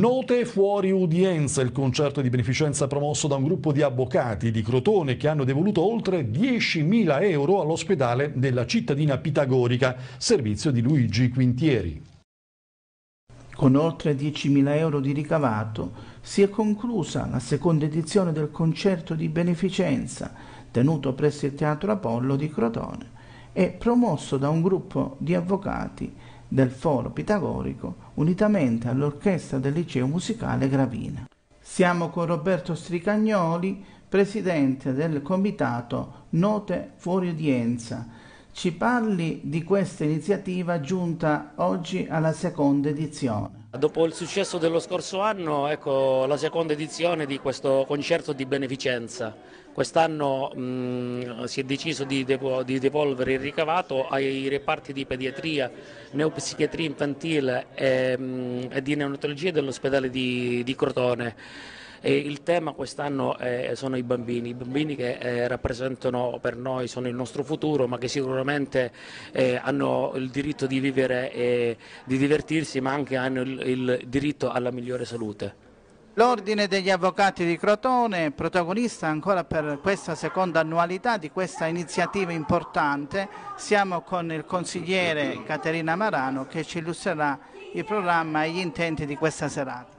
Note fuori udienza il concerto di beneficenza promosso da un gruppo di avvocati di Crotone che hanno devoluto oltre 10.000 euro all'ospedale della cittadina pitagorica, servizio di Luigi Quintieri. Con oltre 10.000 euro di ricavato si è conclusa la seconda edizione del concerto di beneficenza tenuto presso il Teatro Apollo di Crotone e promosso da un gruppo di avvocati del foro pitagorico unitamente all'orchestra del liceo musicale Gravina. Siamo con Roberto Stricagnoli, presidente del comitato Note Fuori Udienza ci parli di questa iniziativa giunta oggi alla seconda edizione. Dopo il successo dello scorso anno, ecco la seconda edizione di questo concerto di beneficenza. Quest'anno mh, mm, si è deciso di, devo, di, devolvere il ricavato ai reparti di pediatria, neopsichiatria infantile e, mh, mm, e di neonatologia dell'ospedale di, di Crotone. E il tema quest'anno eh, sono i bambini, i bambini che eh, rappresentano per noi, sono il nostro futuro, ma che sicuramente eh, hanno il diritto di vivere e di divertirsi, ma anche hanno il, il diritto alla migliore salute. L'Ordine degli Avvocati di Crotone, protagonista ancora per questa seconda annualità di questa iniziativa importante, siamo con il consigliere Caterina Marano che ci illustrerà il programma e gli intenti di questa serata.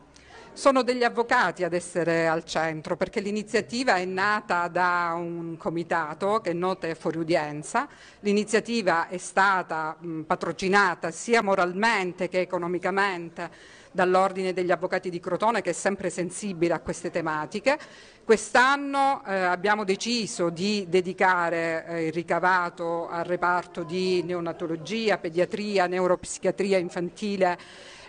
Sono degli avvocati ad essere al centro perché l'iniziativa è nata da un comitato che è Note udienza. l'iniziativa è stata mh, patrocinata sia moralmente che economicamente dall'Ordine degli Avvocati di Crotone che è sempre sensibile a queste tematiche. Quest'anno eh, abbiamo deciso di dedicare eh, il ricavato al reparto di neonatologia, pediatria, neuropsichiatria infantile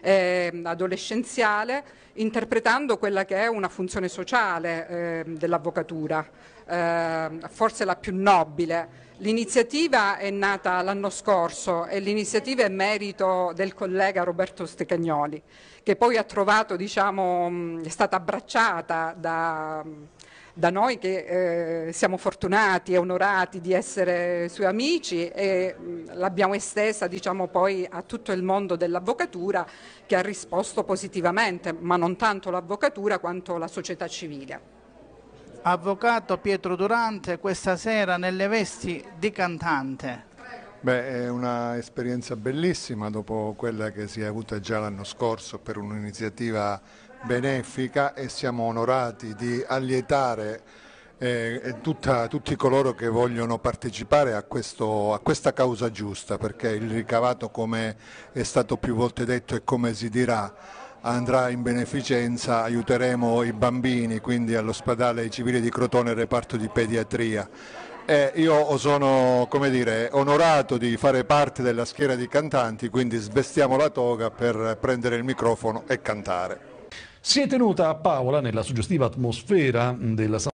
eh, adolescenziale, interpretando quella che è una funzione sociale eh, dell'avvocatura, eh, forse la più nobile L'iniziativa è nata l'anno scorso e l'iniziativa è merito del collega Roberto Stecagnoli, che poi ha trovato, diciamo, mm, è stata abbracciata da, mm, da noi che eh, siamo fortunati e onorati di essere suoi amici e mm, l'abbiamo estesa diciamo, poi a tutto il mondo dell'avvocatura che ha risposto positivamente, ma non tanto l'avvocatura quanto la società civile. Avvocato Pietro Durante, questa sera nelle vesti di cantante. Beh, è un'esperienza bellissima dopo quella che si è avuta già l'anno scorso per un'iniziativa benefica e siamo onorati di allietare eh, tutta, tutti coloro che vogliono partecipare a, questo, a, questa causa giusta perché il ricavato come è stato più volte detto e come si dirà andrà in beneficenza, aiuteremo i bambini, quindi all'ospedale civile di Crotone, reparto di pediatria. Eh, io sono dire, onorato di fare parte della schiera di cantanti, quindi svestiamo la toga per prendere il microfono e cantare. Si è tenuta a Paola, nella suggestiva atmosfera della San